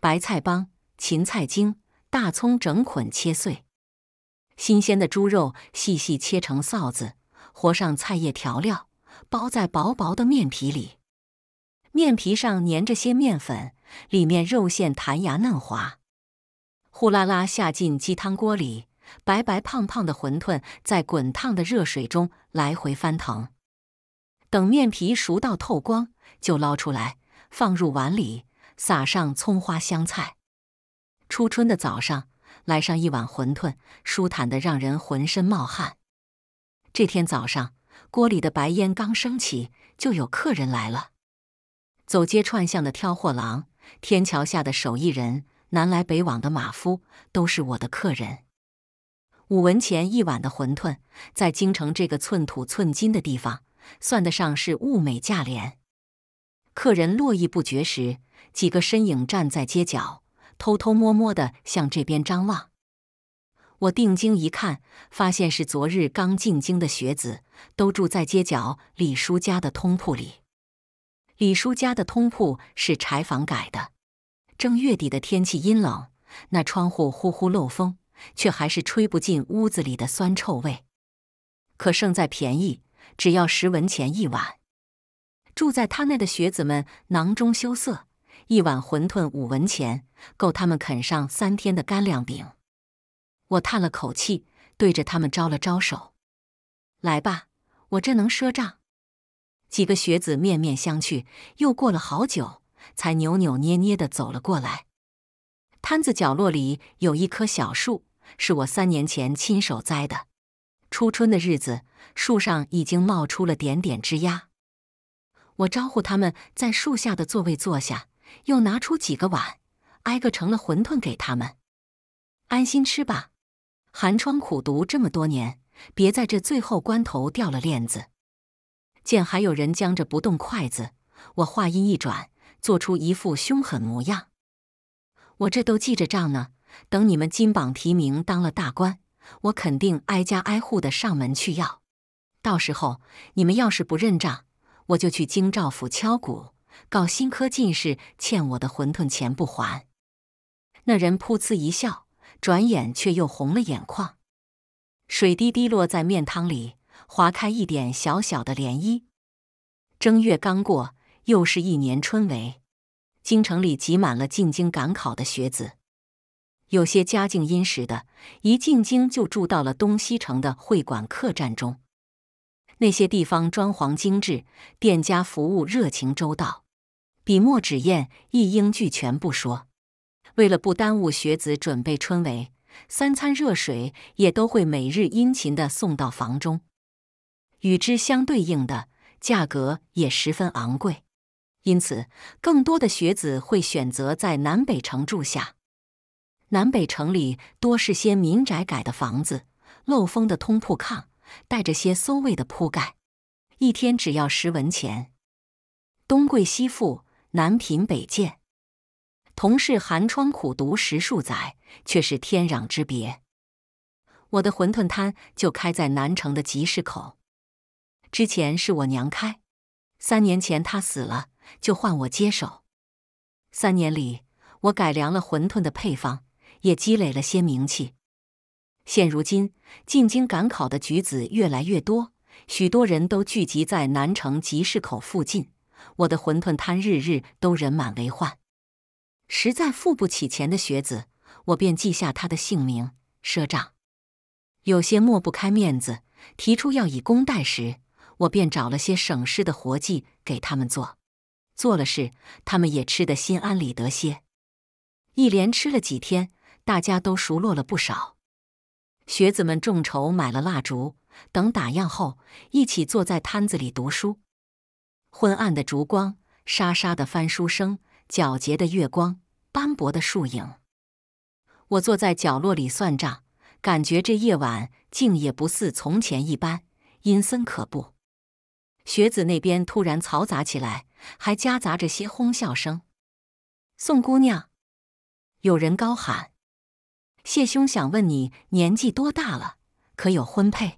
白菜帮、芹菜茎、大葱整捆切碎，新鲜的猪肉细细切成臊子，和上菜叶调料，包在薄薄的面皮里。面皮上粘着些面粉，里面肉馅弹牙嫩滑。呼啦啦下进鸡汤锅里，白白胖胖的馄饨在滚烫的热水中来回翻腾。等面皮熟到透光，就捞出来放入碗里。撒上葱花香菜，初春的早上来上一碗馄饨，舒坦的让人浑身冒汗。这天早上，锅里的白烟刚升起，就有客人来了。走街串巷的挑货郎，天桥下的手艺人，南来北往的马夫，都是我的客人。五文钱一碗的馄饨，在京城这个寸土寸金的地方，算得上是物美价廉。客人络绎不绝时。几个身影站在街角，偷偷摸摸的向这边张望。我定睛一看，发现是昨日刚进京的学子，都住在街角李叔家的通铺里。李叔家的通铺是柴房改的。正月底的天气阴冷，那窗户呼呼漏风，却还是吹不进屋子里的酸臭味。可胜在便宜，只要十文钱一晚。住在他那的学子们囊中羞涩。一碗馄饨五文钱，够他们啃上三天的干粮饼。我叹了口气，对着他们招了招手：“来吧，我这能赊账。”几个学子面面相觑，又过了好久，才扭扭捏捏地走了过来。摊子角落里有一棵小树，是我三年前亲手栽的。初春的日子，树上已经冒出了点点枝桠。我招呼他们在树下的座位坐下。又拿出几个碗，挨个盛了馄饨给他们，安心吃吧。寒窗苦读这么多年，别在这最后关头掉了链子。见还有人僵着不动筷子，我话音一转，做出一副凶狠模样：“我这都记着账呢，等你们金榜题名当了大官，我肯定挨家挨户的上门去要。到时候你们要是不认账，我就去京兆府敲鼓。”搞新科进士欠我的馄饨钱不还，那人噗嗤一笑，转眼却又红了眼眶，水滴滴落在面汤里，划开一点小小的涟漪。正月刚过，又是一年春尾，京城里挤满了进京赶考的学子，有些家境殷实的，一进京就住到了东西城的会馆客栈中，那些地方装潢精致，店家服务热情周到。笔墨纸砚一应俱全不说，为了不耽误学子准备春闱，三餐热水也都会每日殷勤的送到房中。与之相对应的价格也十分昂贵，因此更多的学子会选择在南北城住下。南北城里多是些民宅改的房子，漏风的通铺炕，带着些馊味的铺盖，一天只要十文钱。东贵西富。南贫北贱，同是寒窗苦读十数载，却是天壤之别。我的馄饨摊就开在南城的集市口。之前是我娘开，三年前她死了，就换我接手。三年里，我改良了馄饨的配方，也积累了些名气。现如今，进京赶考的举子越来越多，许多人都聚集在南城集市口附近。我的馄饨摊日日都人满为患，实在付不起钱的学子，我便记下他的姓名赊账。有些抹不开面子，提出要以工代时，我便找了些省事的活计给他们做。做了事，他们也吃得心安理得些。一连吃了几天，大家都熟络了不少。学子们众筹买了蜡烛，等打烊后，一起坐在摊子里读书。昏暗的烛光，沙沙的翻书声，皎洁的月光，斑驳的树影。我坐在角落里算账，感觉这夜晚竟也不似从前一般阴森可怖。学子那边突然嘈杂起来，还夹杂着些哄笑声。宋姑娘，有人高喊：“谢兄，想问你年纪多大了，可有婚配？”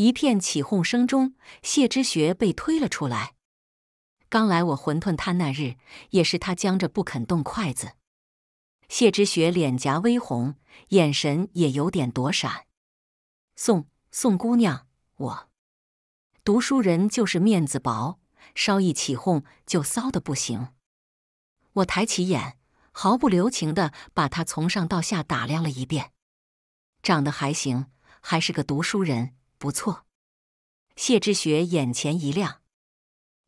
一片起哄声中，谢之学被推了出来。刚来我馄饨摊那日，也是他僵着不肯动筷子。谢之学脸颊微红，眼神也有点躲闪。宋宋姑娘，我读书人就是面子薄，稍一起哄就骚的不行。我抬起眼，毫不留情的把他从上到下打量了一遍，长得还行，还是个读书人。不错，谢知学眼前一亮。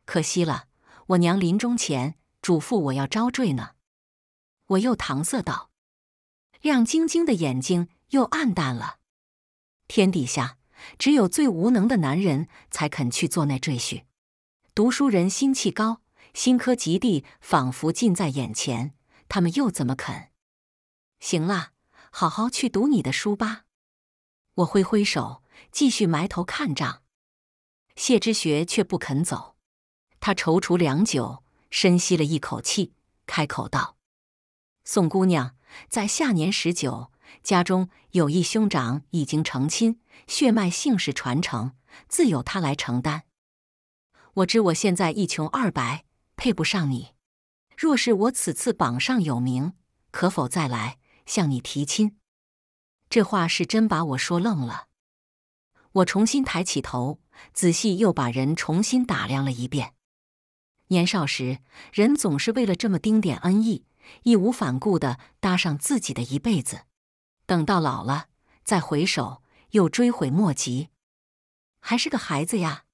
可惜了，我娘临终前嘱咐我要招赘呢。我又搪塞道：“亮晶晶的眼睛又暗淡了。天底下只有最无能的男人才肯去做那赘婿。读书人心气高，新科及第仿佛近在眼前，他们又怎么肯？行了，好好去读你的书吧。”我挥挥手。继续埋头看账，谢之学却不肯走。他踌躇良久，深吸了一口气，开口道：“宋姑娘，在下年十九，家中有一兄长已经成亲，血脉姓氏传承，自有他来承担。我知我现在一穷二白，配不上你。若是我此次榜上有名，可否再来向你提亲？”这话是真把我说愣了。我重新抬起头，仔细又把人重新打量了一遍。年少时，人总是为了这么丁点恩义，义无反顾地搭上自己的一辈子。等到老了，再回首，又追悔莫及。还是个孩子呀，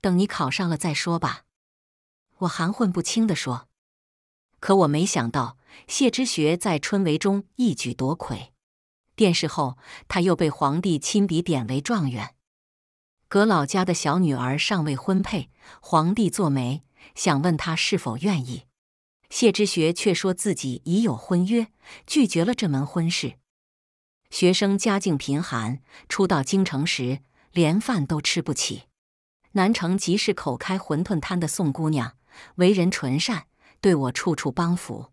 等你考上了再说吧。我含混不清地说。可我没想到，谢之学在春闱中一举夺魁。殿试后，他又被皇帝亲笔点为状元。阁老家的小女儿尚未婚配，皇帝做媒，想问她是否愿意。谢知学却说自己已有婚约，拒绝了这门婚事。学生家境贫寒，初到京城时连饭都吃不起。南城集市口开馄饨摊的宋姑娘，为人纯善，对我处处帮扶。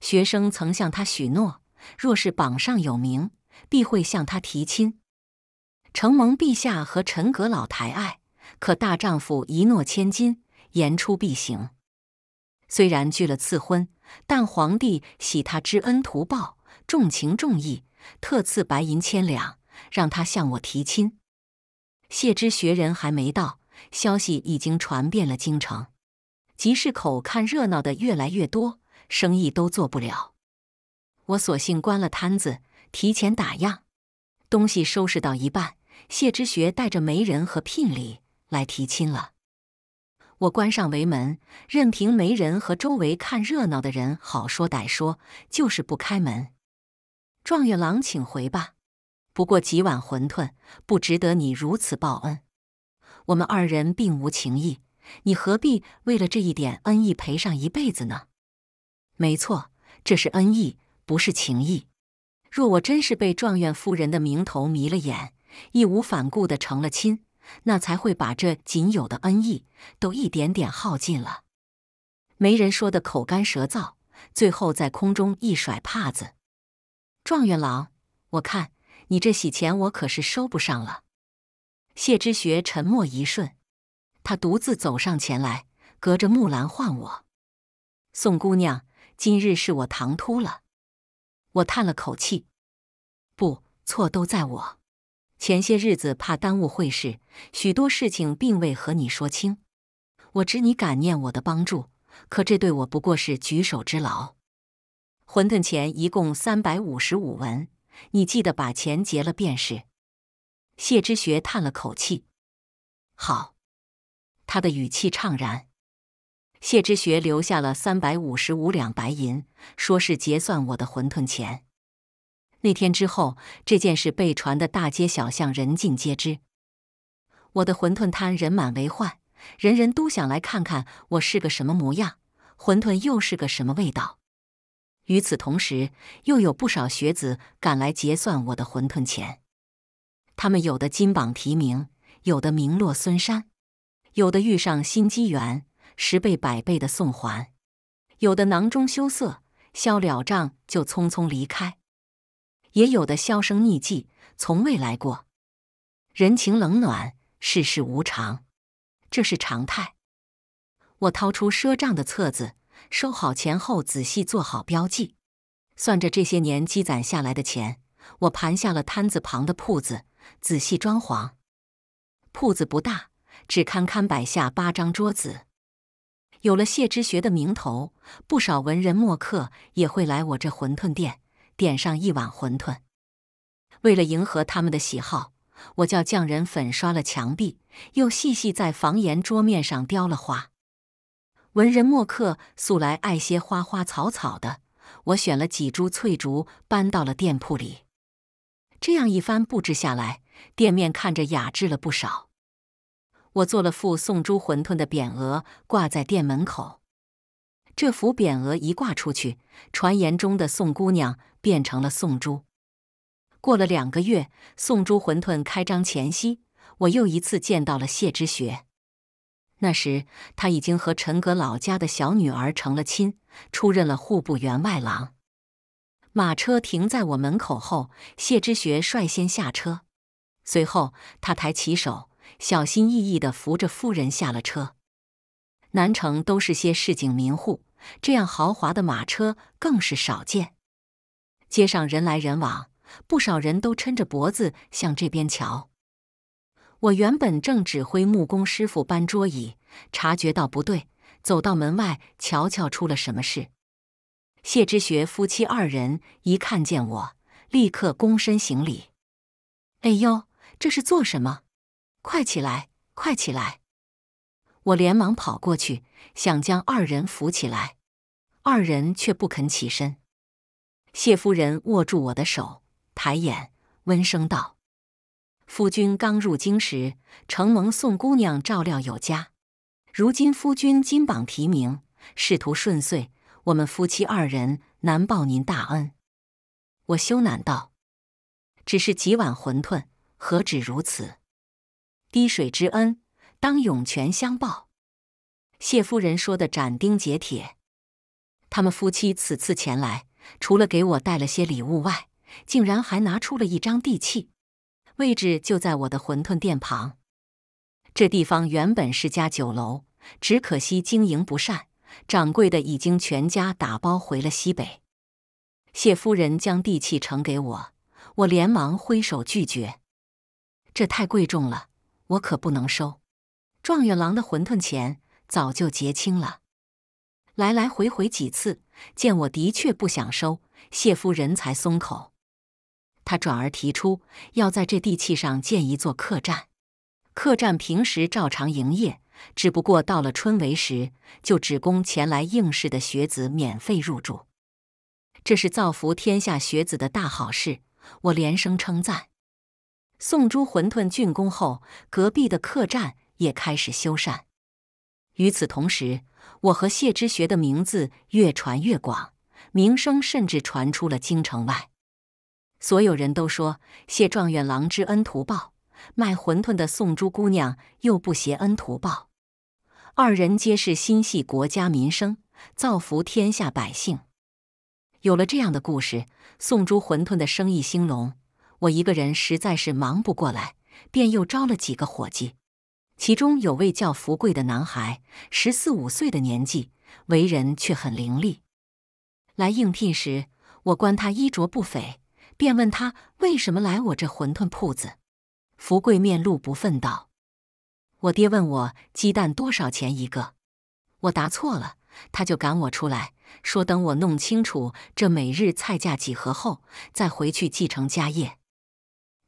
学生曾向她许诺。若是榜上有名，必会向他提亲。承蒙陛下和陈阁老抬爱，可大丈夫一诺千金，言出必行。虽然拒了赐婚，但皇帝喜他知恩图报，重情重义，特赐白银千两，让他向我提亲。谢之学人还没到，消息已经传遍了京城，集市口看热闹的越来越多，生意都做不了。我索性关了摊子，提前打烊，东西收拾到一半，谢之学带着媒人和聘礼来提亲了。我关上围门，任凭媒人和周围看热闹的人好说歹说，就是不开门。状元郎，请回吧。不过几碗馄饨，不值得你如此报恩。我们二人并无情义，你何必为了这一点恩义赔上一辈子呢？没错，这是恩义。不是情谊。若我真是被状元夫人的名头迷了眼，义无反顾的成了亲，那才会把这仅有的恩义都一点点耗尽了。媒人说的口干舌燥，最后在空中一甩帕子：“状元郎，我看你这喜钱我可是收不上了。”谢知学沉默一瞬，他独自走上前来，隔着木栏唤我：“宋姑娘，今日是我唐突了。”我叹了口气，不错，都在我。前些日子怕耽误会事，许多事情并未和你说清。我知你感念我的帮助，可这对我不过是举手之劳。馄饨钱一共三百五十五文，你记得把钱结了便是。谢之学叹了口气，好。他的语气怅然。谢之学留下了三百五十五两白银，说是结算我的馄饨钱。那天之后，这件事被传的大街小巷，人尽皆知。我的馄饨摊人满为患，人人都想来看看我是个什么模样，馄饨又是个什么味道。与此同时，又有不少学子赶来结算我的馄饨钱。他们有的金榜题名，有的名落孙山，有的遇上新机缘。十倍百倍的送还，有的囊中羞涩，消了账就匆匆离开；也有的销声匿迹，从未来过。人情冷暖，世事无常，这是常态。我掏出赊账的册子，收好钱后，仔细做好标记，算着这些年积攒下来的钱，我盘下了摊子旁的铺子，仔细装潢。铺子不大，只堪堪摆下八张桌子。有了谢之学的名头，不少文人墨客也会来我这馄饨店点上一碗馄饨。为了迎合他们的喜好，我叫匠人粉刷了墙壁，又细细在房檐、桌面上雕了花。文人墨客素来爱些花花草草的，我选了几株翠竹搬到了店铺里。这样一番布置下来，店面看着雅致了不少。我做了副“宋珠馄饨”的匾额，挂在店门口。这幅匾额一挂出去，传言中的宋姑娘变成了宋珠。过了两个月，宋珠馄饨开张前夕，我又一次见到了谢之学。那时他已经和陈阁老家的小女儿成了亲，出任了户部员外郎。马车停在我门口后，谢之学率先下车，随后他抬起手。小心翼翼地扶着夫人下了车。南城都是些市井民户，这样豪华的马车更是少见。街上人来人往，不少人都抻着脖子向这边瞧。我原本正指挥木工师傅搬桌椅，察觉到不对，走到门外瞧瞧出了什么事。谢知学夫妻二人一看见我，立刻躬身行礼。哎呦，这是做什么？快起来，快起来！我连忙跑过去，想将二人扶起来，二人却不肯起身。谢夫人握住我的手，抬眼温声道：“夫君刚入京时，承蒙宋姑娘照料有加。如今夫君金榜题名，仕途顺遂，我们夫妻二人难报您大恩。”我羞赧道：“只是几碗馄饨，何止如此？”滴水之恩，当涌泉相报。谢夫人说的斩钉截铁。他们夫妻此次前来，除了给我带了些礼物外，竟然还拿出了一张地契，位置就在我的馄饨店旁。这地方原本是家酒楼，只可惜经营不善，掌柜的已经全家打包回了西北。谢夫人将地契呈给我，我连忙挥手拒绝，这太贵重了。我可不能收状元郎的馄饨钱，早就结清了。来来回回几次，见我的确不想收，谢夫人才松口。他转而提出要在这地契上建一座客栈，客栈平时照常营业，只不过到了春闱时，就只供前来应试的学子免费入住。这是造福天下学子的大好事，我连声称赞。宋朱馄饨竣工后，隔壁的客栈也开始修缮。与此同时，我和谢之学的名字越传越广，名声甚至传出了京城外。所有人都说，谢状元郎知恩图报，卖馄饨的宋朱姑娘又不携恩图报，二人皆是心系国家民生，造福天下百姓。有了这样的故事，宋朱馄饨的生意兴隆。我一个人实在是忙不过来，便又招了几个伙计，其中有位叫福贵的男孩，十四五岁的年纪，为人却很伶俐。来应聘时，我观他衣着不菲，便问他为什么来我这馄饨铺子。福贵面露不忿道：“我爹问我鸡蛋多少钱一个，我答错了，他就赶我出来说等我弄清楚这每日菜价几何后再回去继承家业。”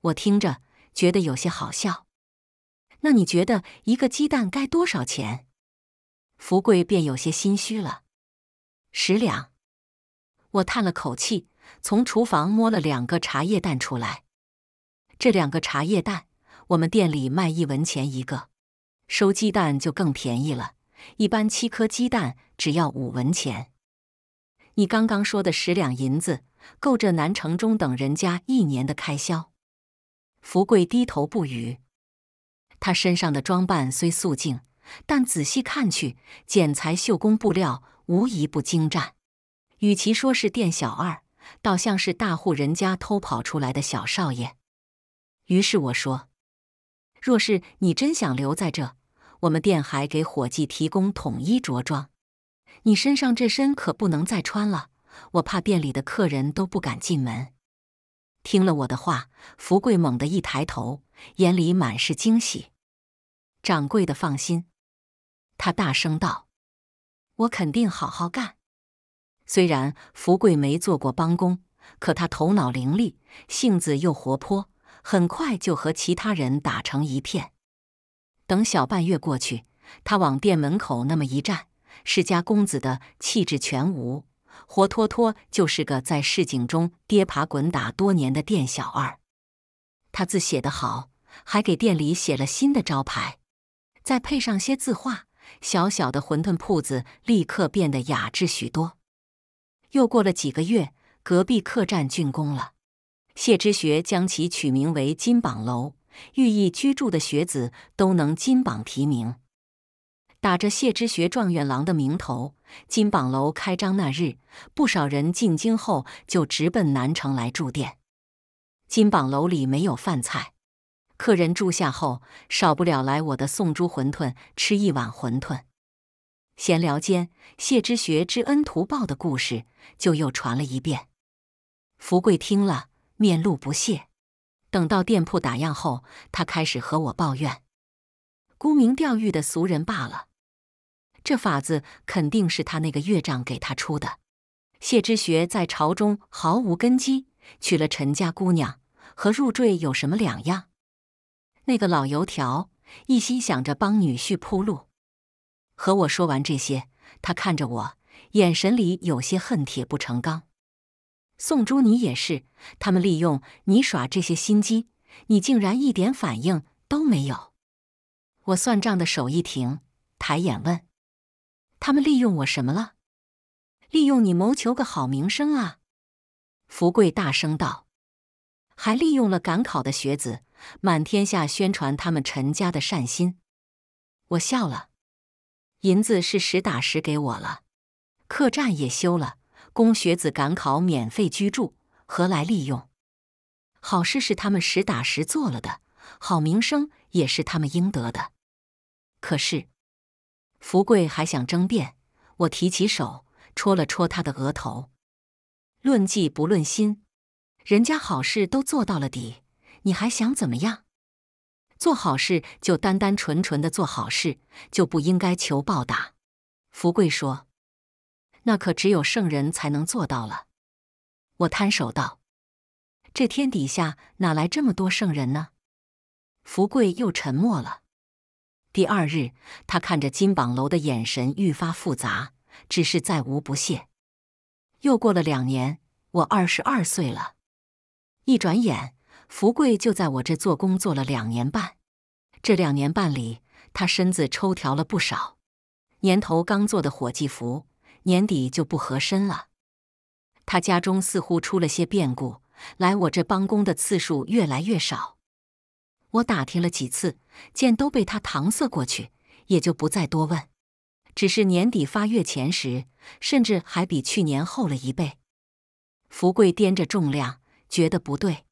我听着觉得有些好笑，那你觉得一个鸡蛋该多少钱？福贵便有些心虚了。十两。我叹了口气，从厨房摸了两个茶叶蛋出来。这两个茶叶蛋，我们店里卖一文钱一个，收鸡蛋就更便宜了，一般七颗鸡蛋只要五文钱。你刚刚说的十两银子，够这南城中等人家一年的开销。福贵低头不语。他身上的装扮虽素净，但仔细看去，剪裁、绣工、布料，无疑不精湛。与其说是店小二，倒像是大户人家偷跑出来的小少爷。于是我说：“若是你真想留在这，我们店还给伙计提供统一着装。你身上这身可不能再穿了，我怕店里的客人都不敢进门。”听了我的话，福贵猛地一抬头，眼里满是惊喜。“掌柜的，放心！”他大声道，“我肯定好好干。”虽然福贵没做过帮工，可他头脑伶俐，性子又活泼，很快就和其他人打成一片。等小半月过去，他往店门口那么一站，世家公子的气质全无。活脱脱就是个在市井中跌爬滚打多年的店小二。他字写得好，还给店里写了新的招牌，再配上些字画，小小的馄饨铺子立刻变得雅致许多。又过了几个月，隔壁客栈竣工了，谢之学将其取名为“金榜楼”，寓意居住的学子都能金榜题名。打着谢之学状元郎的名头。金榜楼开张那日，不少人进京后就直奔南城来住店。金榜楼里没有饭菜，客人住下后少不了来我的送猪馄饨吃一碗馄饨。闲聊间，谢知学知恩图报的故事就又传了一遍。福贵听了，面露不屑。等到店铺打烊后，他开始和我抱怨：“沽名钓誉的俗人罢了。”这法子肯定是他那个岳丈给他出的。谢之学在朝中毫无根基，娶了陈家姑娘和入赘有什么两样？那个老油条一心想着帮女婿铺路。和我说完这些，他看着我，眼神里有些恨铁不成钢。宋珠，你也是，他们利用你耍这些心机，你竟然一点反应都没有。我算账的手一停，抬眼问。他们利用我什么了？利用你谋求个好名声啊！福贵大声道：“还利用了赶考的学子，满天下宣传他们陈家的善心。”我笑了。银子是实打实给我了，客栈也修了，供学子赶考免费居住，何来利用？好事是他们实打实做了的，好名声也是他们应得的。可是。福贵还想争辩，我提起手戳了戳他的额头。论迹不论心，人家好事都做到了底，你还想怎么样？做好事就单单纯纯的做好事，就不应该求报答。福贵说：“那可只有圣人才能做到了。”我摊手道：“这天底下哪来这么多圣人呢？”福贵又沉默了。第二日，他看着金榜楼的眼神愈发复杂，只是再无不屑。又过了两年，我二十二岁了。一转眼，福贵就在我这做工做了两年半。这两年半里，他身子抽条了不少。年头刚做的伙计服，年底就不合身了。他家中似乎出了些变故，来我这帮工的次数越来越少。我打听了几次，见都被他搪塞过去，也就不再多问。只是年底发月钱时，甚至还比去年厚了一倍。福贵掂着重量，觉得不对。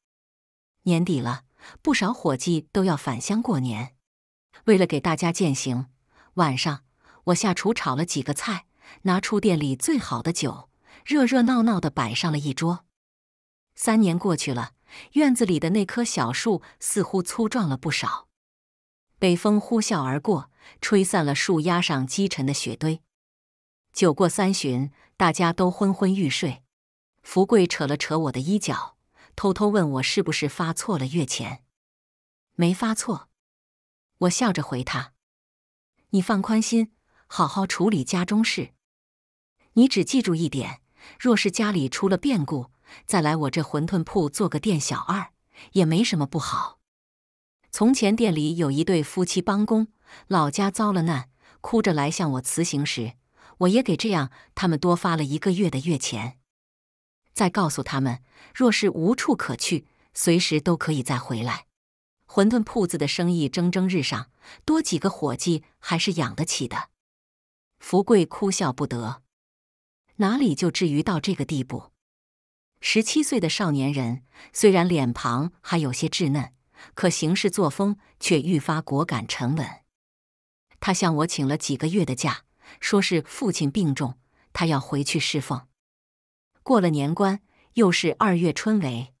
年底了，不少伙计都要返乡过年。为了给大家践行，晚上我下厨炒了几个菜，拿出店里最好的酒，热热闹闹的摆上了一桌。三年过去了。院子里的那棵小树似乎粗壮了不少，北风呼啸而过，吹散了树丫上积沉的雪堆。酒过三巡，大家都昏昏欲睡。福贵扯了扯我的衣角，偷偷问我是不是发错了月钱？没发错，我笑着回他：“你放宽心，好好处理家中事。你只记住一点，若是家里出了变故。”再来我这馄饨铺做个店小二也没什么不好。从前店里有一对夫妻帮工，老家遭了难，哭着来向我辞行时，我也给这样他们多发了一个月的月钱。再告诉他们，若是无处可去，随时都可以再回来。馄饨铺子的生意蒸蒸日上，多几个伙计还是养得起的。福贵哭笑不得，哪里就至于到这个地步？十七岁的少年人，虽然脸庞还有些稚嫩，可行事作风却愈发果敢沉稳。他向我请了几个月的假，说是父亲病重，他要回去侍奉。过了年关，又是二月春闱。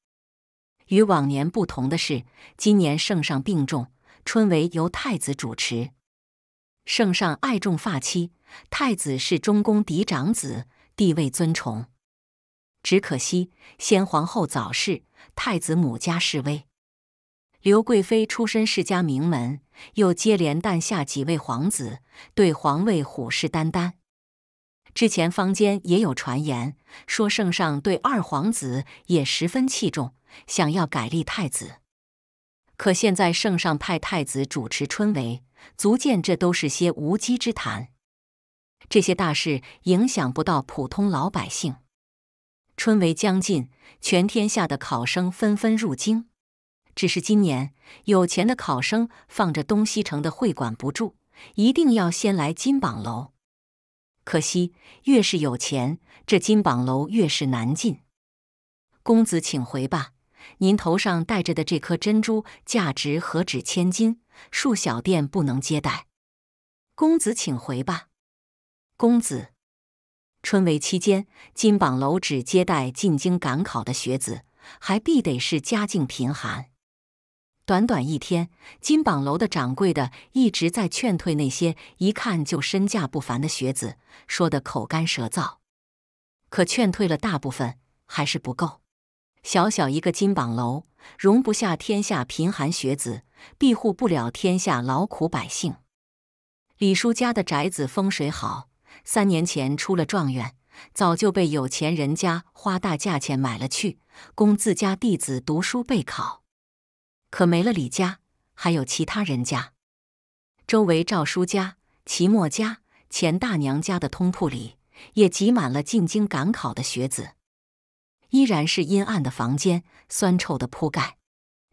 与往年不同的是，今年圣上病重，春闱由太子主持。圣上爱重发妻，太子是中宫嫡长子，地位尊崇。只可惜，先皇后早逝，太子母家示微。刘贵妃出身世家名门，又接连诞下几位皇子，对皇位虎视眈眈。之前坊间也有传言说，圣上对二皇子也十分器重，想要改立太子。可现在圣上派太子主持春闱，足见这都是些无稽之谈。这些大事影响不到普通老百姓。春闱将近，全天下的考生纷纷入京。只是今年有钱的考生，放着东西城的会馆不住，一定要先来金榜楼。可惜，越是有钱，这金榜楼越是难进。公子，请回吧。您头上戴着的这颗珍珠，价值何止千金，恕小店不能接待。公子，请回吧。公子。春闱期间，金榜楼只接待进京赶考的学子，还必得是家境贫寒。短短一天，金榜楼的掌柜的一直在劝退那些一看就身价不凡的学子，说得口干舌燥。可劝退了大部分，还是不够。小小一个金榜楼，容不下天下贫寒学子，庇护不了天下劳苦百姓。李叔家的宅子风水好。三年前出了状元，早就被有钱人家花大价钱买了去，供自家弟子读书备考。可没了李家，还有其他人家。周围赵叔家、齐墨家、钱大娘家的通铺里，也挤满了进京赶考的学子。依然是阴暗的房间，酸臭的铺盖，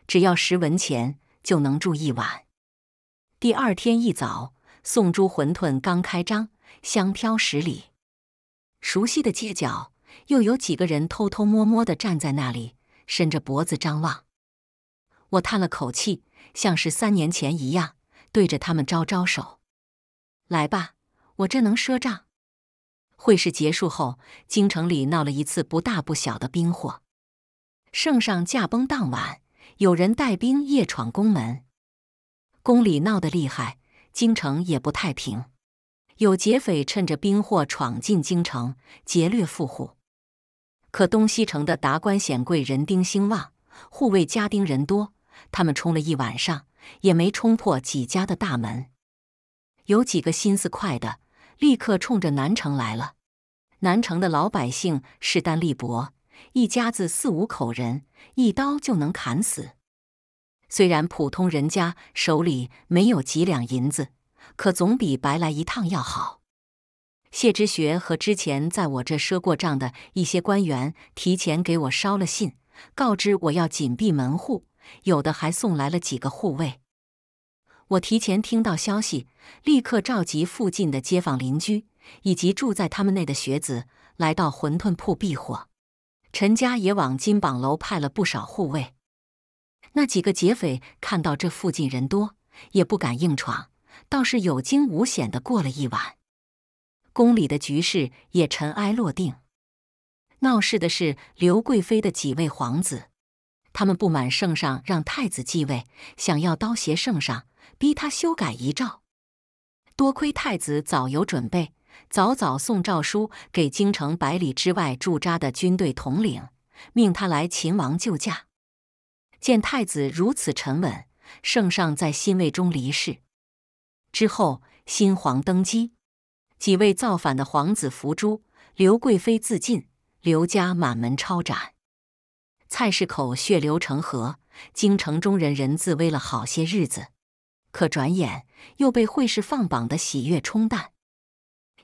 只要十文钱就能住一晚。第二天一早，送珠馄饨刚开张。香飘十里，熟悉的街角，又有几个人偷偷摸摸的站在那里，伸着脖子张望。我叹了口气，像是三年前一样，对着他们招招手：“来吧，我这能赊账。”会试结束后，京城里闹了一次不大不小的兵祸。圣上驾崩当晚，有人带兵夜闯宫门，宫里闹得厉害，京城也不太平。有劫匪趁着兵祸闯进京城，劫掠富户。可东西城的达官显贵人丁兴旺，护卫家丁人多，他们冲了一晚上也没冲破几家的大门。有几个心思快的，立刻冲着南城来了。南城的老百姓势单力薄，一家子四五口人，一刀就能砍死。虽然普通人家手里没有几两银子。可总比白来一趟要好。谢知学和之前在我这赊过账的一些官员提前给我捎了信，告知我要紧闭门户，有的还送来了几个护卫。我提前听到消息，立刻召集附近的街坊邻居以及住在他们内的学子来到馄饨铺避火。陈家也往金榜楼派了不少护卫。那几个劫匪看到这附近人多，也不敢硬闯。倒是有惊无险的过了一晚，宫里的局势也尘埃落定。闹事的是刘贵妃的几位皇子，他们不满圣上让太子继位，想要刀挟圣上，逼他修改遗诏。多亏太子早有准备，早早送诏书给京城百里之外驻扎的军队统领，命他来秦王救驾。见太子如此沉稳，圣上在欣慰中离世。之后，新皇登基，几位造反的皇子伏诛，刘贵妃自尽，刘家满门抄斩，菜市口血流成河，京城中人人自危了好些日子。可转眼又被会试放榜的喜悦冲淡。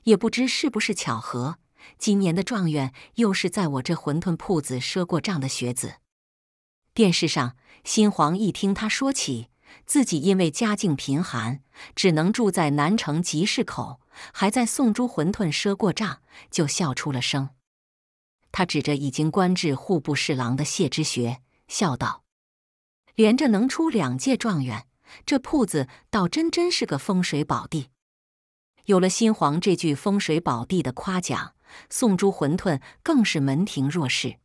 也不知是不是巧合，今年的状元又是在我这馄饨铺子赊过账的学子。电视上，新皇一听他说起。自己因为家境贫寒，只能住在南城集市口，还在宋猪馄饨赊过账，就笑出了声。他指着已经官至户部侍郎的谢之学，笑道：“连着能出两届状元，这铺子倒真真是个风水宝地。”有了新皇这句风水宝地的夸奖，宋猪馄饨更是门庭若市。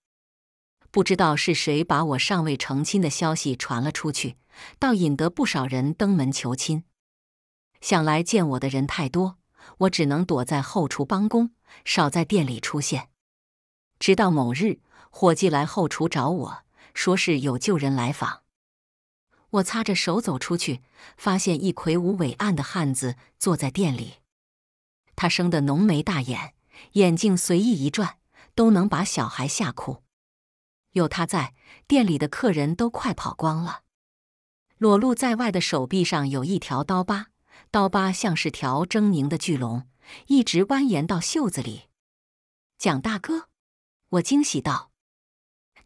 不知道是谁把我尚未成亲的消息传了出去。倒引得不少人登门求亲。想来见我的人太多，我只能躲在后厨帮工，少在店里出现。直到某日，伙计来后厨找我说是有旧人来访。我擦着手走出去，发现一魁梧伟岸的汉子坐在店里。他生得浓眉大眼，眼睛随意一转都能把小孩吓哭。有他在，店里的客人都快跑光了。裸露在外的手臂上有一条刀疤，刀疤像是条狰狞的巨龙，一直蜿蜒到袖子里。蒋大哥，我惊喜道。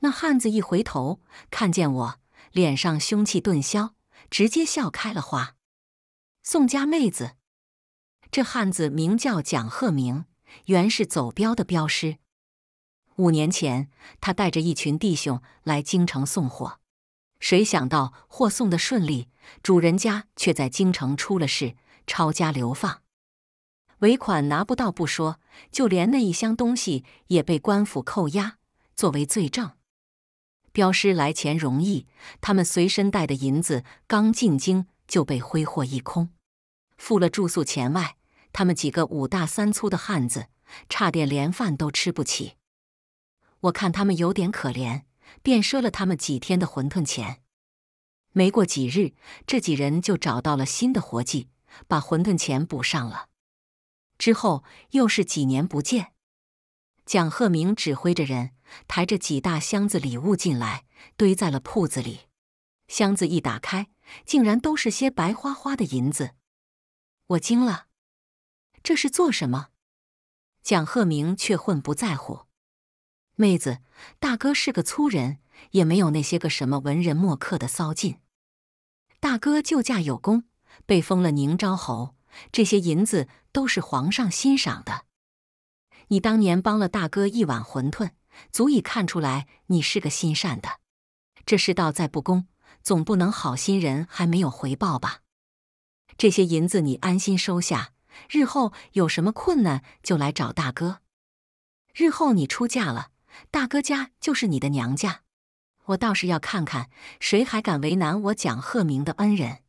那汉子一回头，看见我，脸上凶气顿消，直接笑开了花。宋家妹子，这汉子名叫蒋鹤鸣，原是走镖的镖师。五年前，他带着一群弟兄来京城送货。谁想到货送的顺利，主人家却在京城出了事，抄家流放，尾款拿不到不说，就连那一箱东西也被官府扣押作为罪证。镖师来钱容易，他们随身带的银子刚进京就被挥霍一空，付了住宿钱外，他们几个五大三粗的汉子差点连饭都吃不起。我看他们有点可怜。便赊了他们几天的馄饨钱。没过几日，这几人就找到了新的活计，把馄饨钱补上了。之后又是几年不见，蒋鹤鸣指挥着人抬着几大箱子礼物进来，堆在了铺子里。箱子一打开，竟然都是些白花花的银子。我惊了，这是做什么？蒋鹤鸣却混不在乎。妹子，大哥是个粗人，也没有那些个什么文人墨客的骚劲。大哥救驾有功，被封了宁昭侯，这些银子都是皇上欣赏的。你当年帮了大哥一碗馄饨，足以看出来你是个心善的。这世道再不公，总不能好心人还没有回报吧？这些银子你安心收下，日后有什么困难就来找大哥。日后你出嫁了。大哥家就是你的娘家，我倒是要看看谁还敢为难我蒋鹤鸣的恩人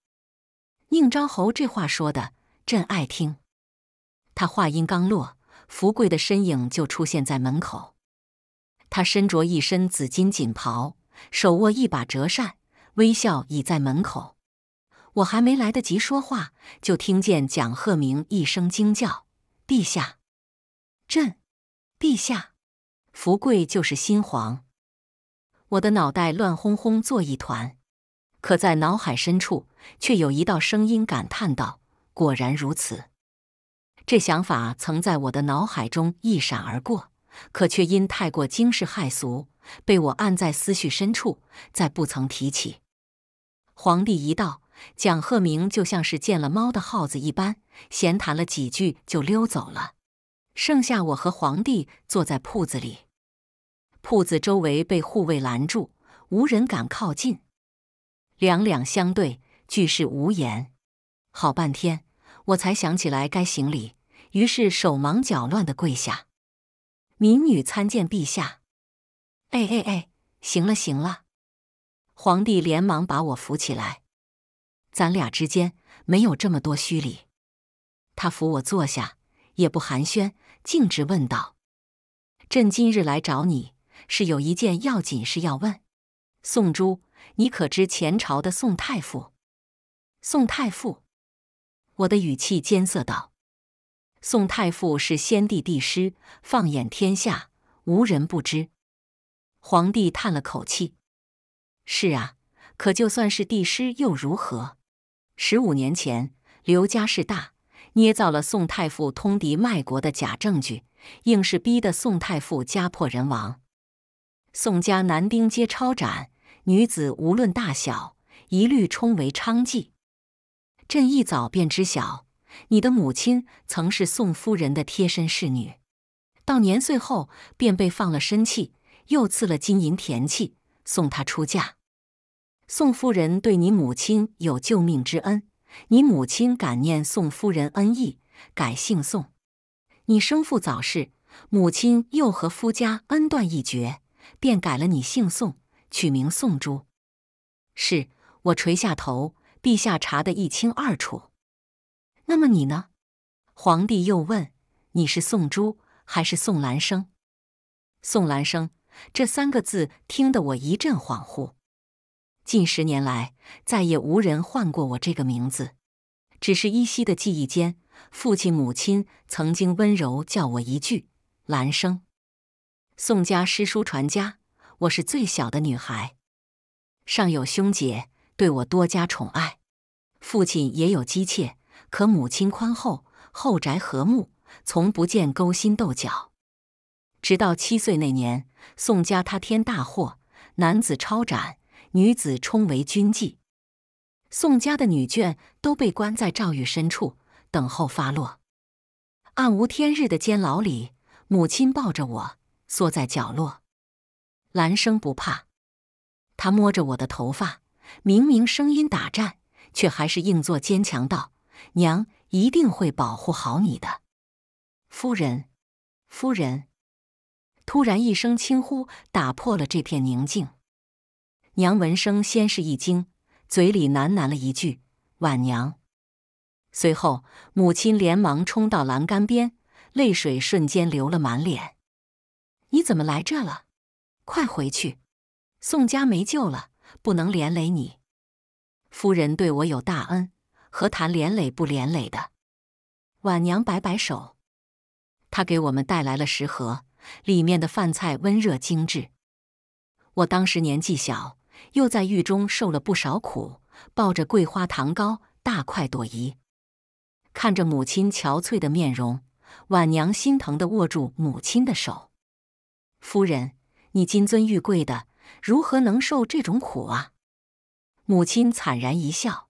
宁昭侯。这话说的，朕爱听。他话音刚落，福贵的身影就出现在门口。他身着一身紫金锦袍，手握一把折扇，微笑倚在门口。我还没来得及说话，就听见蒋鹤鸣一声惊叫：“陛下！朕！陛下！”福贵就是心黄。我的脑袋乱哄哄做一团，可在脑海深处却有一道声音感叹道：“果然如此。”这想法曾在我的脑海中一闪而过，可却因太过惊世骇俗，被我按在思绪深处，再不曾提起。皇帝一到，蒋鹤鸣就像是见了猫的耗子一般，闲谈了几句就溜走了，剩下我和皇帝坐在铺子里。铺子周围被护卫拦住，无人敢靠近。两两相对，俱是无言。好半天，我才想起来该行礼，于是手忙脚乱的跪下：“民女参见陛下。”“哎哎哎，行了行了。”皇帝连忙把我扶起来，“咱俩之间没有这么多虚礼。”他扶我坐下，也不寒暄，径直问道：“朕今日来找你。”是有一件要紧事要问，宋珠，你可知前朝的宋太傅？宋太傅，我的语气艰涩道：“宋太傅是先帝帝师，放眼天下，无人不知。”皇帝叹了口气：“是啊，可就算是帝师又如何？十五年前，刘家势大，捏造了宋太傅通敌卖国的假证据，硬是逼得宋太傅家破人亡。”宋家男丁皆超斩，女子无论大小，一律充为娼妓。朕一早便知晓，你的母亲曾是宋夫人的贴身侍女，到年岁后便被放了身契，又赐了金银田契，送她出嫁。宋夫人对你母亲有救命之恩，你母亲感念宋夫人恩义，改姓宋。你生父早逝，母亲又和夫家恩断义绝。便改了你姓宋，取名宋珠。是，我垂下头。陛下查得一清二楚。那么你呢？皇帝又问：“你是宋珠还是宋兰生？”宋兰生这三个字听得我一阵恍惚。近十年来，再也无人唤过我这个名字，只是依稀的记忆间，父亲母亲曾经温柔叫我一句“兰生”。宋家诗书传家，我是最小的女孩，上有兄姐对我多加宠爱。父亲也有妻妾，可母亲宽厚，后宅和睦，从不见勾心斗角。直到七岁那年，宋家他天大祸，男子抄斩，女子充为军妓。宋家的女眷都被关在诏狱深处，等候发落。暗无天日的监牢里，母亲抱着我。缩在角落，兰生不怕。他摸着我的头发，明明声音打颤，却还是硬作坚强道：“娘一定会保护好你的。”夫人，夫人！突然一声轻呼打破了这片宁静。娘闻声先是一惊，嘴里喃喃了一句“晚娘”，随后母亲连忙冲到栏杆边，泪水瞬间流了满脸。你怎么来这了？快回去！宋家没救了，不能连累你。夫人对我有大恩，何谈连累不连累的？晚娘摆摆手，她给我们带来了食盒，里面的饭菜温热精致。我当时年纪小，又在狱中受了不少苦，抱着桂花糖糕大快朵颐。看着母亲憔悴的面容，晚娘心疼的握住母亲的手。夫人，你金尊玉贵的，如何能受这种苦啊？母亲惨然一笑：“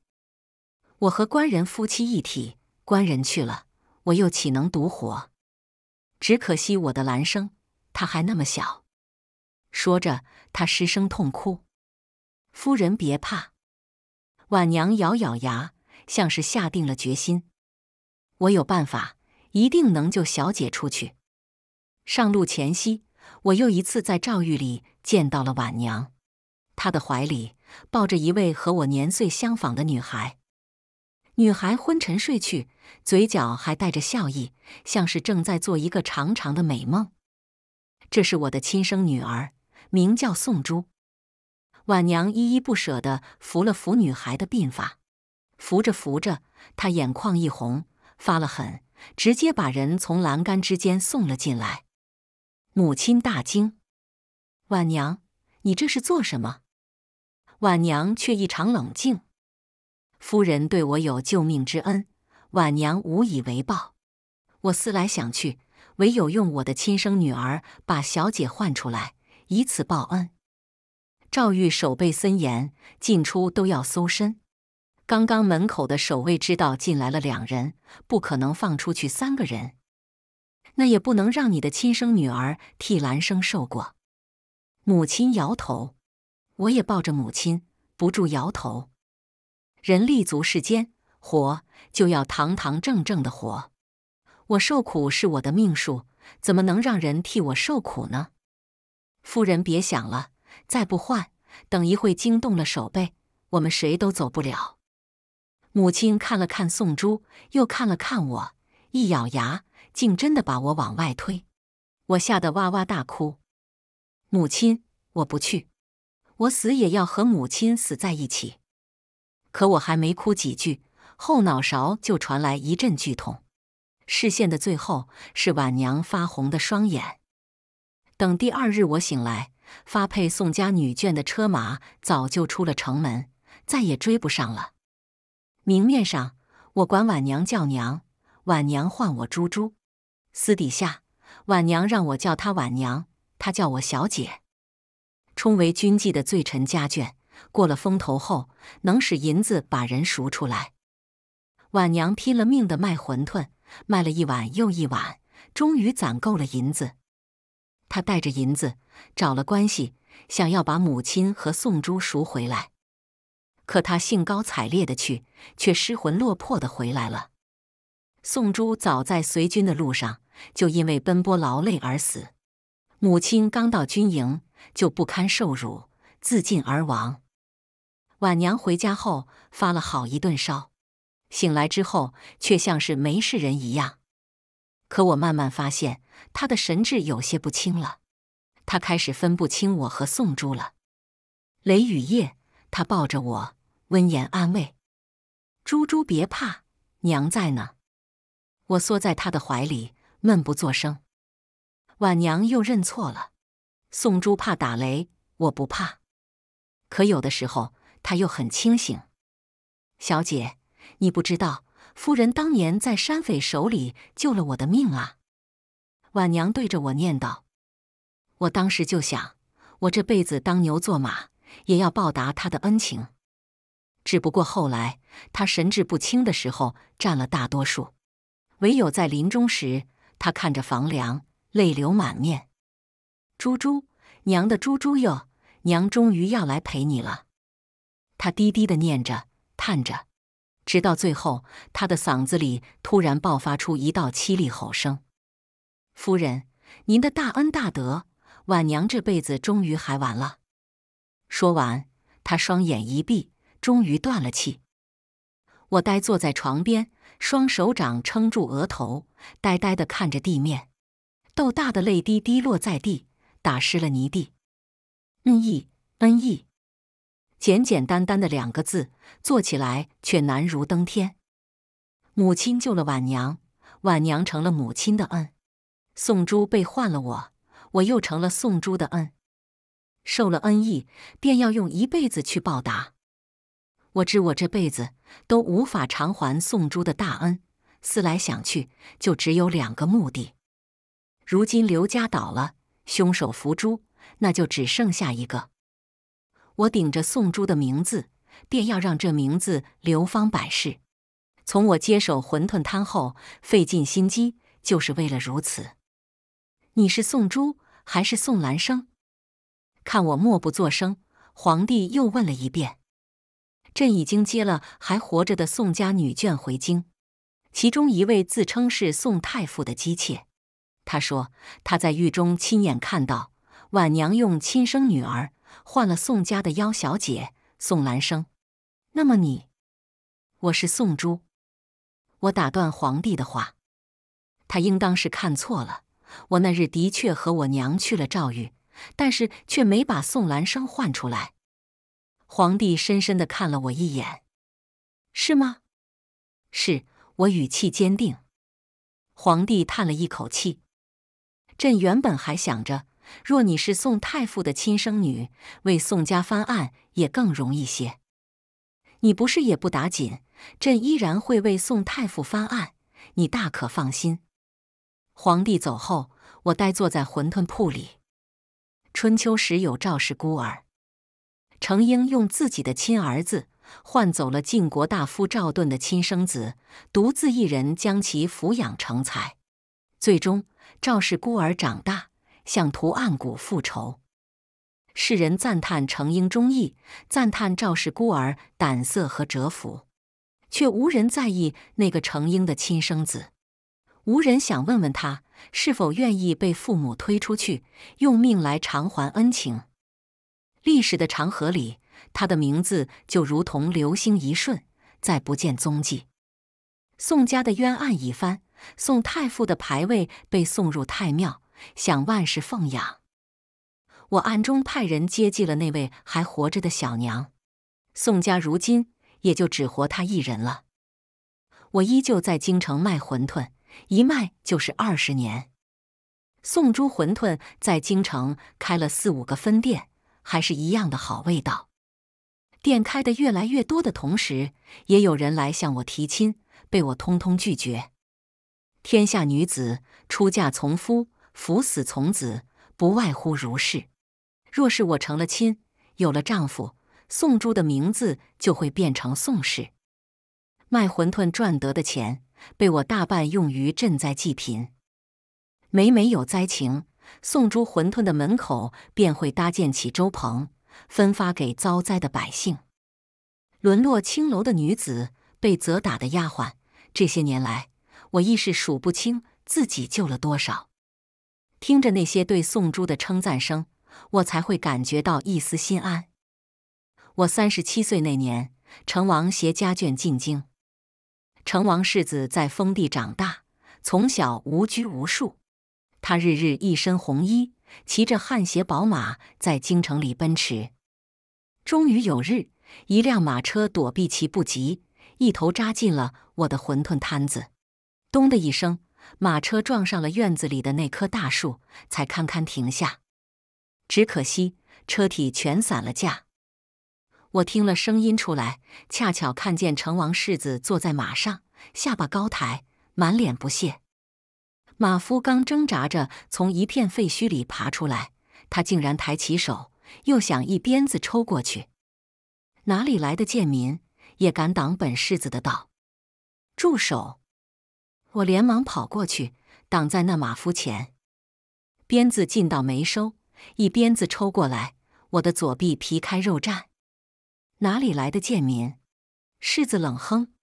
我和官人夫妻一体，官人去了，我又岂能独活？只可惜我的兰生，他还那么小。”说着，她失声痛哭。“夫人别怕！”晚娘咬咬牙，像是下定了决心：“我有办法，一定能救小姐出去。上路前夕。”我又一次在诏狱里见到了婉娘，她的怀里抱着一位和我年岁相仿的女孩，女孩昏沉睡去，嘴角还带着笑意，像是正在做一个长长的美梦。这是我的亲生女儿，名叫宋珠。婉娘依依不舍地扶了扶女孩的鬓发，扶着扶着，她眼眶一红，发了狠，直接把人从栏杆之间送了进来。母亲大惊：“晚娘，你这是做什么？”晚娘却异常冷静：“夫人对我有救命之恩，晚娘无以为报。我思来想去，唯有用我的亲生女儿把小姐换出来，以此报恩。”赵玉守备森严，进出都要搜身。刚刚门口的守卫知道进来了两人，不可能放出去三个人。那也不能让你的亲生女儿替兰生受过。母亲摇头，我也抱着母亲不住摇头。人立足世间，活就要堂堂正正的活。我受苦是我的命数，怎么能让人替我受苦呢？夫人别想了，再不换，等一会惊动了守备，我们谁都走不了。母亲看了看宋珠，又看了看我，一咬牙。竟真的把我往外推，我吓得哇哇大哭。母亲，我不去，我死也要和母亲死在一起。可我还没哭几句，后脑勺就传来一阵剧痛，视线的最后是晚娘发红的双眼。等第二日我醒来，发配宋家女眷的车马早就出了城门，再也追不上了。明面上，我管晚娘叫娘，晚娘唤我珠珠。私底下，晚娘让我叫她晚娘，她叫我小姐。充为军记的罪臣家眷，过了风头后，能使银子把人赎出来。晚娘拼了命的卖馄饨，卖了一碗又一碗，终于攒够了银子。她带着银子找了关系，想要把母亲和宋珠赎回来。可她兴高采烈的去，却失魂落魄的回来了。宋珠早在随军的路上。就因为奔波劳累而死。母亲刚到军营就不堪受辱，自尽而亡。晚娘回家后发了好一顿烧，醒来之后却像是没事人一样。可我慢慢发现她的神志有些不清了，她开始分不清我和宋珠了。雷雨夜，她抱着我，温言安慰：“珠珠别怕，娘在呢。”我缩在他的怀里。闷不作声，晚娘又认错了。宋珠怕打雷，我不怕。可有的时候，她又很清醒。小姐，你不知道，夫人当年在山匪手里救了我的命啊！晚娘对着我念叨，我当时就想，我这辈子当牛做马也要报答她的恩情。只不过后来，她神志不清的时候占了大多数，唯有在临终时。他看着房梁，泪流满面。猪猪，娘的猪猪哟，娘终于要来陪你了。他低低的念着，叹着，直到最后，他的嗓子里突然爆发出一道凄厉吼声：“夫人，您的大恩大德，晚娘这辈子终于还完了。”说完，他双眼一闭，终于断了气。我呆坐在床边。双手掌撑住额头，呆呆地看着地面，豆大的泪滴滴落在地，打湿了泥地。恩义，恩义，简简单单的两个字，做起来却难如登天。母亲救了晚娘，晚娘成了母亲的恩；宋珠被换了我，我又成了宋珠的恩。受了恩义，便要用一辈子去报答。我知我这辈子都无法偿还宋珠的大恩，思来想去就只有两个目的。如今刘家倒了，凶手伏诛，那就只剩下一个。我顶着宋珠的名字，便要让这名字流芳百世。从我接手馄饨摊后，费尽心机就是为了如此。你是宋珠还是宋兰生？看我默不作声，皇帝又问了一遍。朕已经接了还活着的宋家女眷回京，其中一位自称是宋太傅的姬妾，她说她在狱中亲眼看到婉娘用亲生女儿换了宋家的幺小姐宋兰生。那么你，我是宋珠，我打断皇帝的话，他应当是看错了。我那日的确和我娘去了诏狱，但是却没把宋兰生换出来。皇帝深深的看了我一眼，是吗？是我语气坚定。皇帝叹了一口气，朕原本还想着，若你是宋太傅的亲生女，为宋家翻案也更容易些。你不是也不打紧，朕依然会为宋太傅翻案，你大可放心。皇帝走后，我呆坐在馄饨铺里。春秋时有赵氏孤儿。程英用自己的亲儿子换走了晋国大夫赵盾的亲生子，独自一人将其抚养成才。最终，赵氏孤儿长大，向屠岸贾复仇。世人赞叹程英忠义，赞叹赵氏孤儿胆色和折服，却无人在意那个程英的亲生子，无人想问问他是否愿意被父母推出去，用命来偿还恩情。历史的长河里，他的名字就如同流星一瞬，再不见踪迹。宋家的冤案已翻，宋太傅的牌位被送入太庙，享万世奉养。我暗中派人接济了那位还活着的小娘，宋家如今也就只活他一人了。我依旧在京城卖馄饨，一卖就是二十年。宋朱馄饨在京城开了四五个分店。还是一样的好味道。店开的越来越多的同时，也有人来向我提亲，被我通通拒绝。天下女子出嫁从夫，服死从子，不外乎如是。若是我成了亲，有了丈夫，宋珠的名字就会变成宋氏。卖馄饨赚得的钱，被我大半用于赈灾济贫。每每有灾情。送珠馄饨的门口便会搭建起粥棚，分发给遭灾的百姓、沦落青楼的女子、被责打的丫鬟。这些年来，我亦是数不清自己救了多少。听着那些对宋珠的称赞声，我才会感觉到一丝心安。我三十七岁那年，成王携家眷进京。成王世子在封地长大，从小无拘无束。他日日一身红衣，骑着汗鞋宝马，在京城里奔驰。终于有日，一辆马车躲避其不及，一头扎进了我的馄饨摊子。咚的一声，马车撞上了院子里的那棵大树，才堪堪停下。只可惜车体全散了架。我听了声音出来，恰巧看见成王世子坐在马上，下巴高抬，满脸不屑。马夫刚挣扎着从一片废墟里爬出来，他竟然抬起手，又想一鞭子抽过去。哪里来的贱民，也敢挡本世子的道？住手！我连忙跑过去，挡在那马夫前。鞭子劲到没收，一鞭子抽过来，我的左臂皮开肉绽。哪里来的贱民？世子冷哼。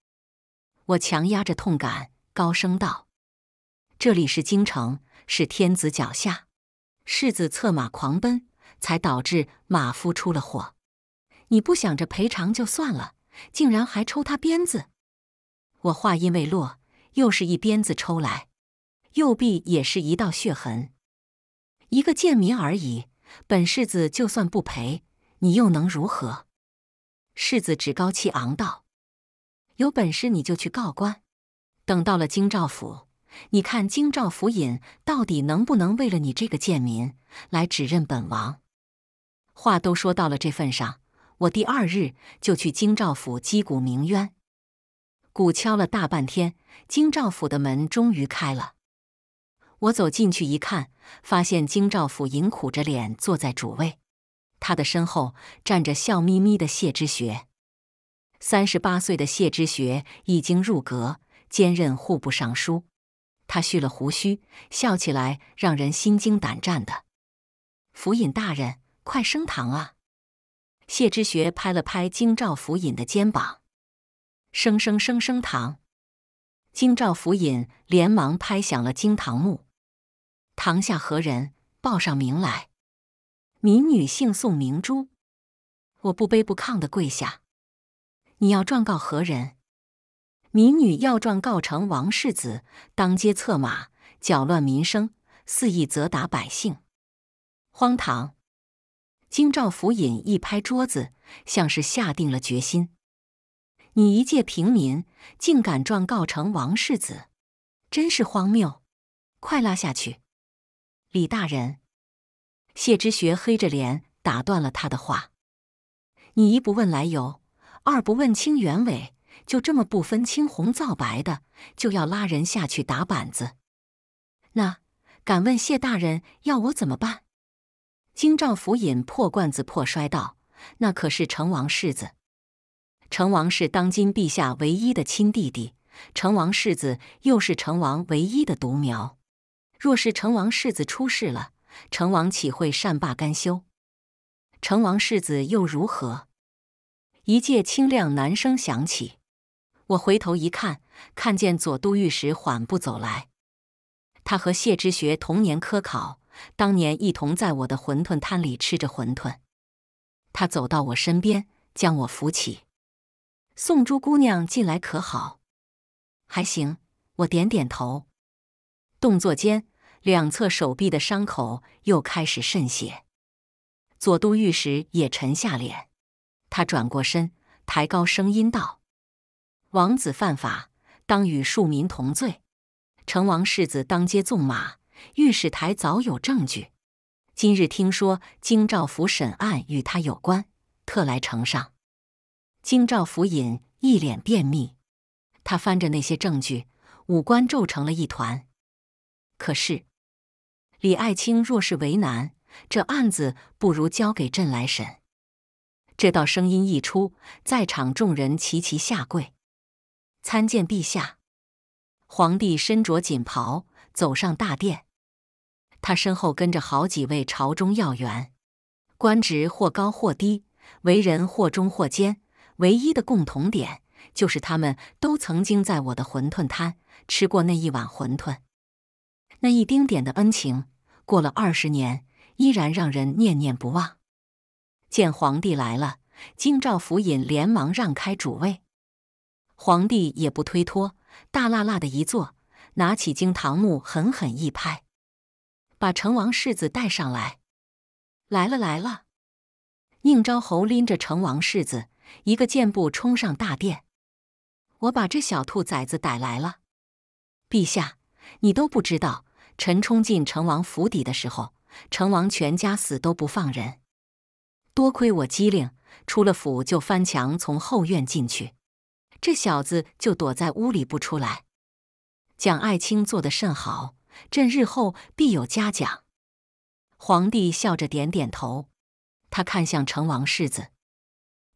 我强压着痛感，高声道。这里是京城，是天子脚下。世子策马狂奔，才导致马夫出了火。你不想着赔偿就算了，竟然还抽他鞭子！我话音未落，又是一鞭子抽来，右臂也是一道血痕。一个贱民而已，本世子就算不赔，你又能如何？世子趾高气昂道：“有本事你就去告官，等到了京兆府。”你看，京兆府尹到底能不能为了你这个贱民来指认本王？话都说到了这份上，我第二日就去京兆府击鼓鸣冤。鼓敲了大半天，京兆府的门终于开了。我走进去一看，发现京兆府尹苦着脸坐在主位，他的身后站着笑眯眯的谢知学。三十八岁的谢知学已经入阁，兼任户部尚书。他蓄了胡须，笑起来让人心惊胆战的。府尹大人，快升堂啊！谢知学拍了拍京兆府尹的肩膀，升升升升堂！京兆府尹连忙拍响了惊堂木。堂下何人？报上名来。民女姓宋明珠。我不卑不亢的跪下。你要状告何人？民女要状告成王世子，当街策马，搅乱民生，肆意责打百姓，荒唐！京兆府尹一拍桌子，像是下定了决心：“你一介平民，竟敢状告成王世子，真是荒谬！快拉下去！”李大人，谢知学黑着脸打断了他的话：“你一不问来由，二不问清原委。”就这么不分青红皂白的就要拉人下去打板子？那敢问谢大人要我怎么办？京兆府尹破罐子破摔道：“那可是成王世子，成王是当今陛下唯一的亲弟弟，成王世子又是成王唯一的独苗。若是成王世子出事了，成王岂会善罢甘休？成王世子又如何？”一介清亮男声响起。我回头一看，看见左都御史缓步走来。他和谢知学同年科考，当年一同在我的馄饨摊里吃着馄饨。他走到我身边，将我扶起。宋珠姑娘近来可好？还行。我点点头。动作间，两侧手臂的伤口又开始渗血。左都御史也沉下脸。他转过身，抬高声音道。王子犯法，当与庶民同罪。成王世子当街纵马，御史台早有证据。今日听说京兆府审案与他有关，特来呈上。京兆府尹一脸便秘，他翻着那些证据，五官皱成了一团。可是，李爱卿若是为难，这案子不如交给朕来审。这道声音一出，在场众人齐齐下跪。参见陛下！皇帝身着锦袍走上大殿，他身后跟着好几位朝中要员，官职或高或低，为人或忠或奸，唯一的共同点就是他们都曾经在我的馄饨摊吃过那一碗馄饨，那一丁点的恩情，过了二十年依然让人念念不忘。见皇帝来了，京兆府尹连忙让开主位。皇帝也不推脱，大辣辣的一坐，拿起惊堂木狠狠一拍，把成王世子带上来。来了来了！宁昭侯拎着成王世子，一个箭步冲上大殿。我把这小兔崽子逮来了，陛下，你都不知道，臣冲进成王府邸的时候，成王全家死都不放人。多亏我机灵，出了府就翻墙从后院进去。这小子就躲在屋里不出来。蒋爱卿做得甚好，朕日后必有嘉奖。皇帝笑着点点头，他看向成王世子：“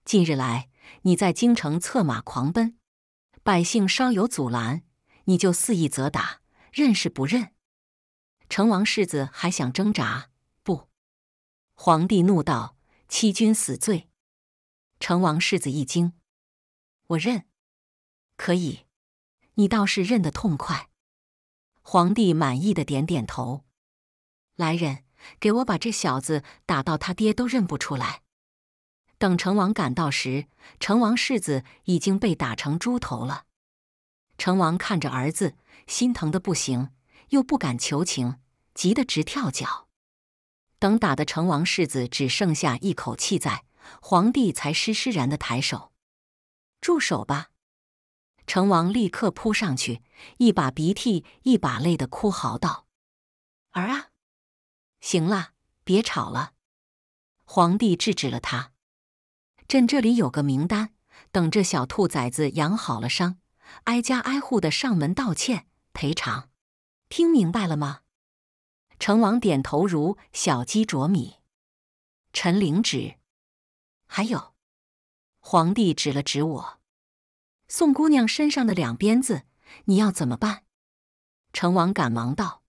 近日来你在京城策马狂奔，百姓稍有阻拦，你就肆意责打，认是不认？”成王世子还想挣扎，不，皇帝怒道：“欺君死罪！”成王世子一惊：“我认。”可以，你倒是认得痛快。皇帝满意的点点头。来人，给我把这小子打到他爹都认不出来。等成王赶到时，成王世子已经被打成猪头了。成王看着儿子，心疼的不行，又不敢求情，急得直跳脚。等打的成王世子只剩下一口气在，皇帝才施施然的抬手：“住手吧。”成王立刻扑上去，一把鼻涕一把泪的哭嚎道：“儿啊，行了，别吵了。”皇帝制止了他：“朕这里有个名单，等这小兔崽子养好了伤，挨家挨户的上门道歉赔偿，听明白了吗？”成王点头如小鸡啄米：“臣领旨。”还有，皇帝指了指我。宋姑娘身上的两鞭子，你要怎么办？成王赶忙道：“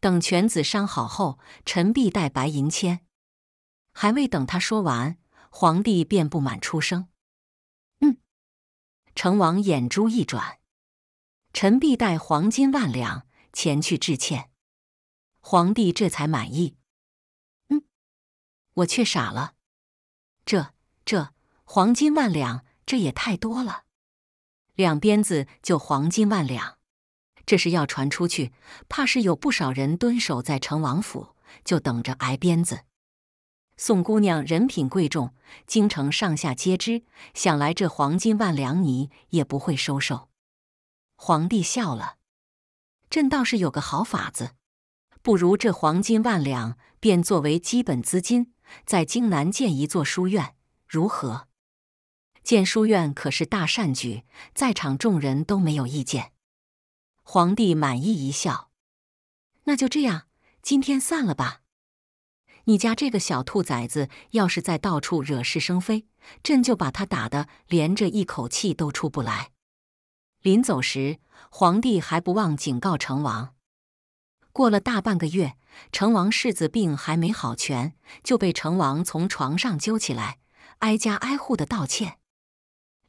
等犬子伤好后，臣必带白银千。”还未等他说完，皇帝便不满出声：“嗯。”成王眼珠一转，臣必带黄金万两前去致歉。皇帝这才满意：“嗯。”我却傻了，这这黄金万两，这也太多了。两鞭子就黄金万两，这事要传出去，怕是有不少人蹲守在成王府，就等着挨鞭子。宋姑娘人品贵重，京城上下皆知，想来这黄金万两你也不会收手。皇帝笑了，朕倒是有个好法子，不如这黄金万两便作为基本资金，在京南建一座书院，如何？建书院可是大善举，在场众人都没有意见。皇帝满意一笑：“那就这样，今天散了吧。”你家这个小兔崽子，要是在到处惹是生非，朕就把他打的连着一口气都出不来。临走时，皇帝还不忘警告成王。过了大半个月，成王世子病还没好全，就被成王从床上揪起来，挨家挨户的道歉。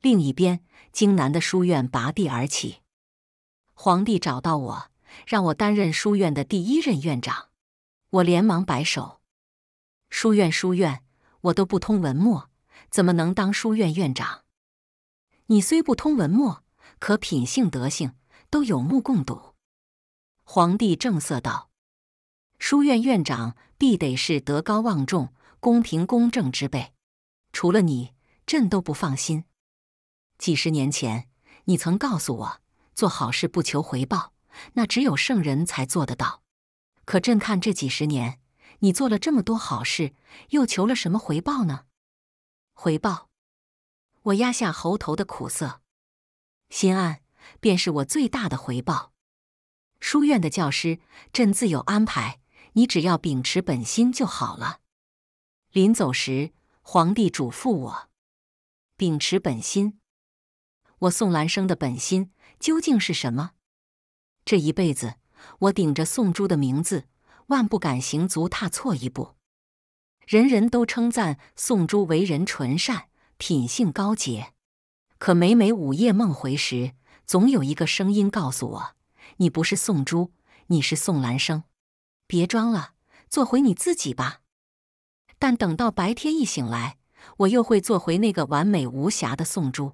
另一边，京南的书院拔地而起。皇帝找到我，让我担任书院的第一任院长。我连忙摆手：“书院，书院，我都不通文墨，怎么能当书院院长？”你虽不通文墨，可品性德性都有目共睹。皇帝正色道：“书院院长必得是德高望重、公平公正之辈，除了你，朕都不放心。”几十年前，你曾告诉我，做好事不求回报，那只有圣人才做得到。可朕看这几十年，你做了这么多好事，又求了什么回报呢？回报，我压下喉头的苦涩，心安便是我最大的回报。书院的教师，朕自有安排，你只要秉持本心就好了。临走时，皇帝嘱咐我，秉持本心。我宋兰生的本心究竟是什么？这一辈子，我顶着宋珠的名字，万不敢行足踏错一步。人人都称赞宋珠为人纯善，品性高洁。可每每午夜梦回时，总有一个声音告诉我：“你不是宋珠，你是宋兰生。”别装了，做回你自己吧。但等到白天一醒来，我又会做回那个完美无瑕的宋珠。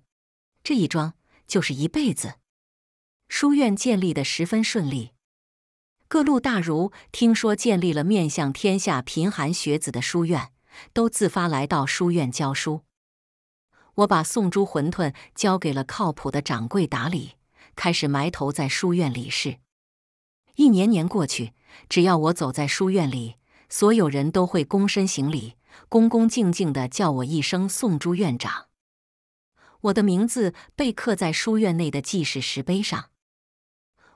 这一桩就是一辈子。书院建立的十分顺利，各路大儒听说建立了面向天下贫寒学子的书院，都自发来到书院教书。我把送朱馄饨交给了靠谱的掌柜打理，开始埋头在书院理事。一年年过去，只要我走在书院里，所有人都会躬身行礼，恭恭敬敬的叫我一声“宋朱院长”。我的名字被刻在书院内的记事石碑上。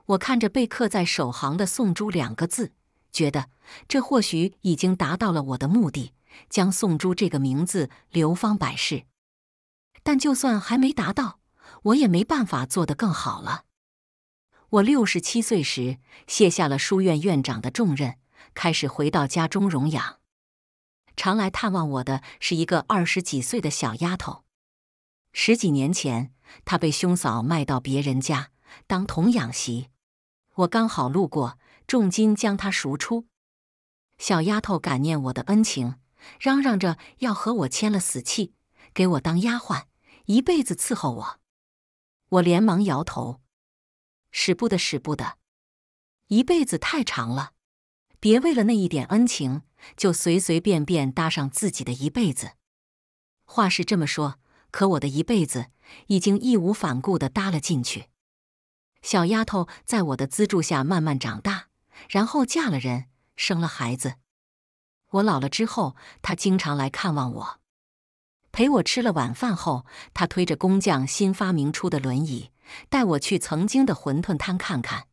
我看着被刻在首行的“宋珠”两个字，觉得这或许已经达到了我的目的，将“宋珠”这个名字流芳百世。但就算还没达到，我也没办法做得更好了。我六十七岁时卸下了书院院长的重任，开始回到家中荣养。常来探望我的是一个二十几岁的小丫头。十几年前，他被兄嫂卖到别人家当童养媳。我刚好路过，重金将他赎出。小丫头感念我的恩情，嚷嚷着要和我签了死契，给我当丫鬟，一辈子伺候我。我连忙摇头：“使不得，使不得！一辈子太长了，别为了那一点恩情，就随随便便搭上自己的一辈子。”话是这么说。可我的一辈子已经义无反顾的搭了进去。小丫头在我的资助下慢慢长大，然后嫁了人，生了孩子。我老了之后，她经常来看望我，陪我吃了晚饭后，她推着工匠新发明出的轮椅，带我去曾经的馄饨摊看看。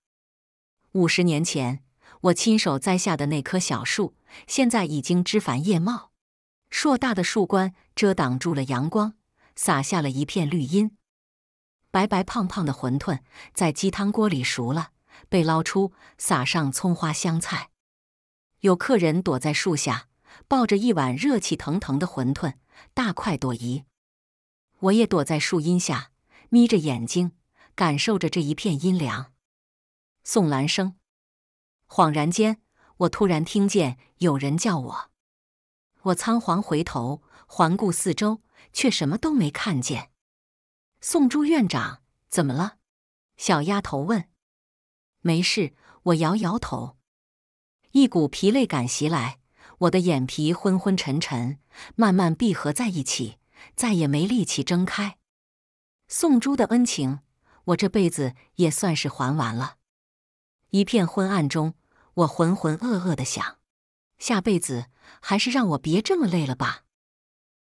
五十年前我亲手栽下的那棵小树，现在已经枝繁叶茂，硕大的树冠遮挡住了阳光。洒下了一片绿荫，白白胖胖的馄饨在鸡汤锅里熟了，被捞出，撒上葱花香菜。有客人躲在树下，抱着一碗热气腾腾的馄饨，大快朵颐。我也躲在树荫下，眯着眼睛，感受着这一片阴凉。宋兰生，恍然间，我突然听见有人叫我，我仓皇回头，环顾四周。却什么都没看见。宋珠院长，怎么了？小丫头问。没事，我摇摇头。一股疲累感袭来，我的眼皮昏昏沉沉，慢慢闭合在一起，再也没力气睁开。宋珠的恩情，我这辈子也算是还完了。一片昏暗中，我浑浑噩噩的想：下辈子还是让我别这么累了吧。